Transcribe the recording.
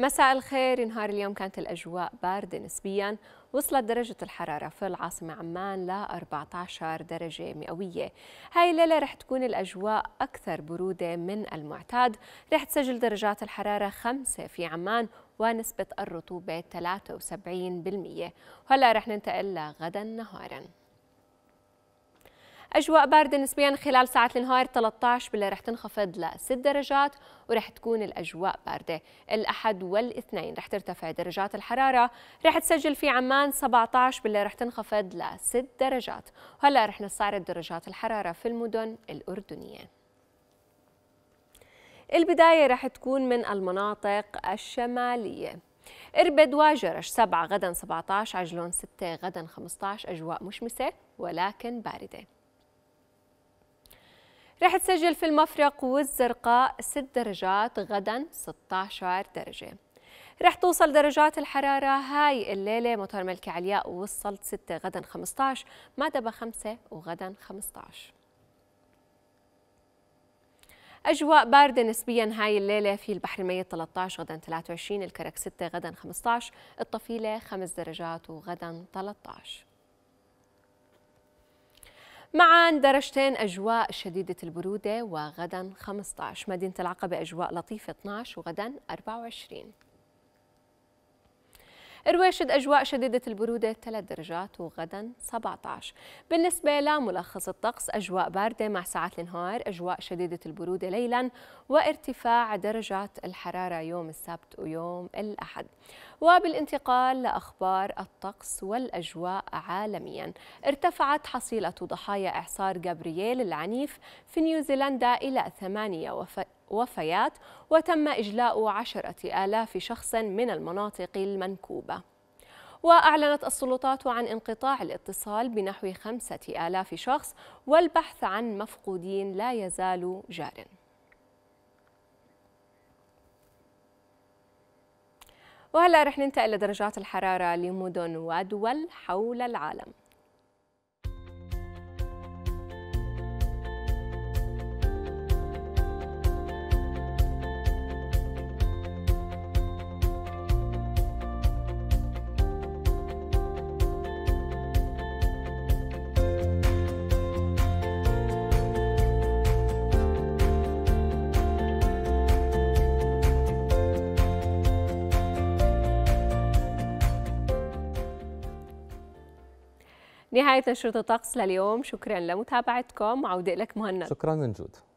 مساء الخير نهار اليوم كانت الأجواء باردة نسبيا وصلت درجة الحرارة في العاصمة عمان ل 14 درجة مئوية هاي الليلة رح تكون الأجواء أكثر برودة من المعتاد رح تسجل درجات الحرارة 5 في عمان ونسبة الرطوبة 73% وهلأ رح ننتقل لغدا نهاراً أجواء باردة نسبيا خلال ساعات النهار 13 باللي رح تنخفض ل 6 درجات ورح تكون الأجواء باردة الأحد والاثنين رح ترتفع درجات الحرارة رح تسجل في عمان 17 باللي رح تنخفض ل 6 درجات وهلأ رح نستعرض درجات الحرارة في المدن الأردنية البداية رح تكون من المناطق الشمالية اربد وجرش 7 غدا 17 عجلون 6 غدا 15 أجواء مشمسة ولكن باردة رح تسجل في المفرق والزرقاء 6 درجات غدا 16 درجة رح توصل درجات الحرارة هاي الليلة مطار ملكي علياء وصلت 6 غدا 15 مادبا 5 وغدا 15 أجواء باردة نسبيا هاي الليلة في البحر الميت 13 غدا 23 الكرك 6 غدا 15 الطفيلة 5 درجات وغدا 13 معا درجتين أجواء شديدة البرودة وغدا 15 مدينة العقبة أجواء لطيفة 12 وغدا 24 رواشد أجواء شديدة البرودة 3 درجات وغدا 17 بالنسبة لملخص الطقس أجواء باردة مع ساعات النهار أجواء شديدة البرودة ليلا وارتفاع درجات الحرارة يوم السبت ويوم الأحد وبالانتقال لأخبار الطقس والأجواء عالميا ارتفعت حصيلة ضحايا إعصار جابرييل العنيف في نيوزيلندا إلى ثمانية وف... وفيات وتم إجلاء عشرة آلاف شخص من المناطق المنكوبة وأعلنت السلطات عن انقطاع الاتصال بنحو خمسة آلاف شخص والبحث عن مفقودين لا يزال جار وهلا رح ننتقل لدرجات الحرارة لمدن ودول حول العالم نهاية نشرة الطقس لليوم شكرا لمتابعتكم عودة لك مهند شكرا من جود